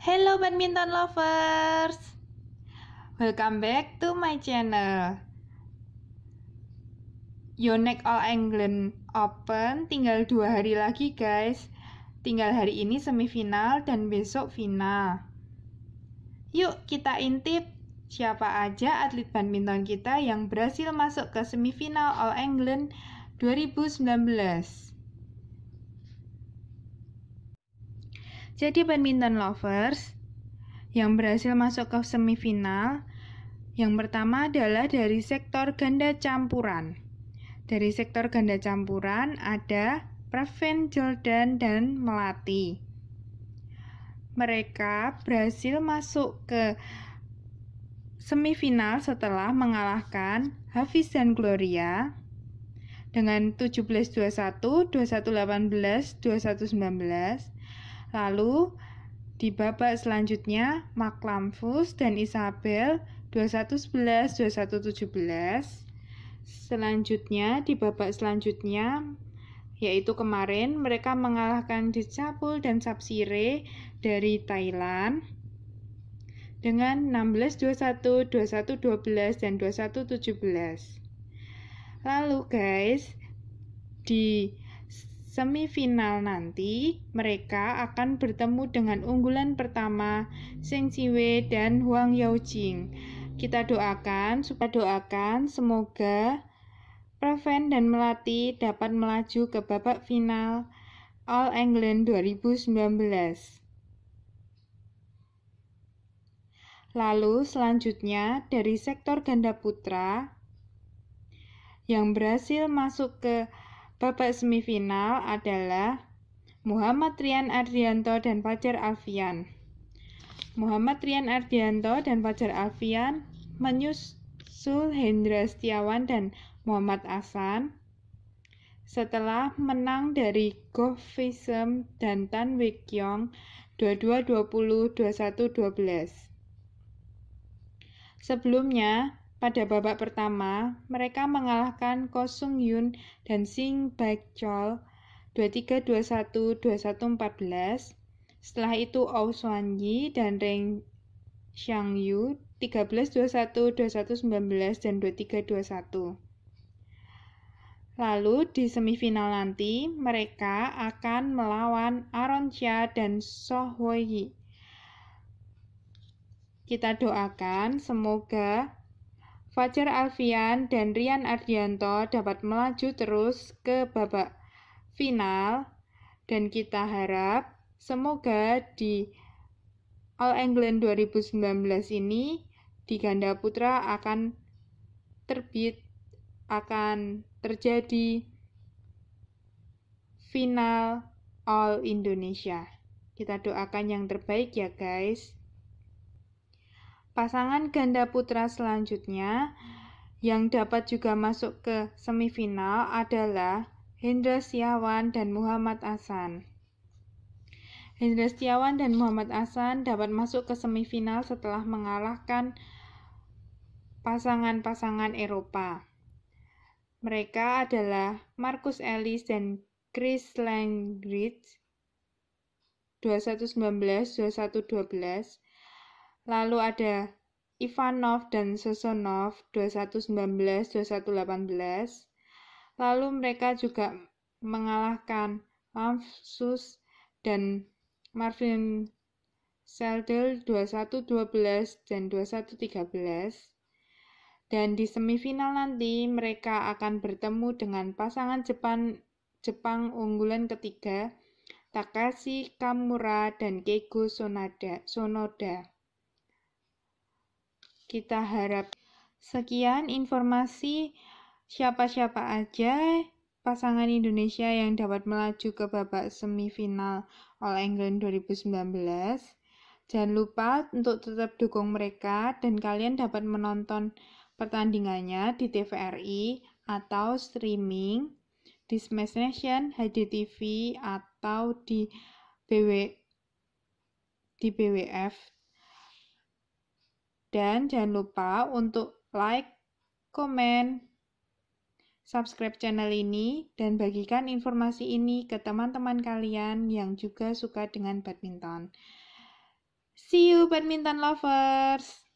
Hello badminton lovers. Welcome back to my channel. Yonex All England Open tinggal dua hari lagi guys. Tinggal hari ini semifinal dan besok final. Yuk kita intip siapa aja atlet badminton kita yang berhasil masuk ke semifinal All England 2019. Jadi badminton lovers yang berhasil masuk ke semifinal yang pertama adalah dari sektor ganda campuran. Dari sektor ganda campuran ada Praven Jordan dan Melati. Mereka berhasil masuk ke semifinal setelah mengalahkan Hafiz dan Gloria dengan 17-21, 21-18, 21-19 Lalu di babak selanjutnya Maklamfus dan Isabel 2111 2117. Selanjutnya di babak selanjutnya yaitu kemarin mereka mengalahkan Dicapul dan Sapsire dari Thailand dengan 1621, 2112 dan 2117. Lalu guys, di semifinal nanti mereka akan bertemu dengan unggulan pertama Seng Siwe dan Huang Yaojing. Kita doakan, supaya doakan semoga Preven dan Melati dapat melaju ke babak final All England 2019. Lalu selanjutnya dari sektor ganda putra yang berhasil masuk ke Babak semifinal adalah Muhammad Rian Ardianto dan Fajar Alfian. Muhammad Rian Ardianto dan Fajar Alfian menyusul Hendra Setiawan dan Muhammad Asan setelah menang dari Govism dan Tan Wikyong 22-20, 21-12. Sebelumnya, pada babak pertama, mereka mengalahkan Ko Sung Yun dan Sing Baek Chol 23-21, 21-14. Setelah itu Oh Swan Yi dan Reng Xiang Yu 13-21, 21-19, dan 23-21. Lalu di semifinal nanti mereka akan melawan Aaron Chia dan Soh Wei. Kita doakan semoga Fajar Alfian dan Rian Ardianto dapat melaju terus ke babak final dan kita harap semoga di All England 2019 ini di ganda putra akan terbit akan terjadi final All Indonesia. Kita doakan yang terbaik ya guys. Pasangan ganda putra selanjutnya yang dapat juga masuk ke semifinal adalah Hendra Siawan dan Muhammad Asan. Hendra Siawan dan Muhammad Asan dapat masuk ke semifinal setelah mengalahkan pasangan-pasangan Eropa. Mereka adalah Marcus Ellis dan Chris Langridge 2119 2112 Lalu ada Ivanov dan Sosonov 2119-2118. Lalu mereka juga mengalahkan Lamsus dan Marvin Seldel 21-12 dan 21-13. Dan di semifinal nanti mereka akan bertemu dengan pasangan Jepang Jepang unggulan ketiga Takashi Kamura dan Keigo Sonoda kita harap. Sekian informasi siapa-siapa aja pasangan Indonesia yang dapat melaju ke babak semifinal All England 2019. Jangan lupa untuk tetap dukung mereka dan kalian dapat menonton pertandingannya di TVRI atau streaming di Smash Nation, HD TV atau di BW di BWF dan jangan lupa untuk like, komen, subscribe channel ini, dan bagikan informasi ini ke teman-teman kalian yang juga suka dengan badminton. See you badminton lovers!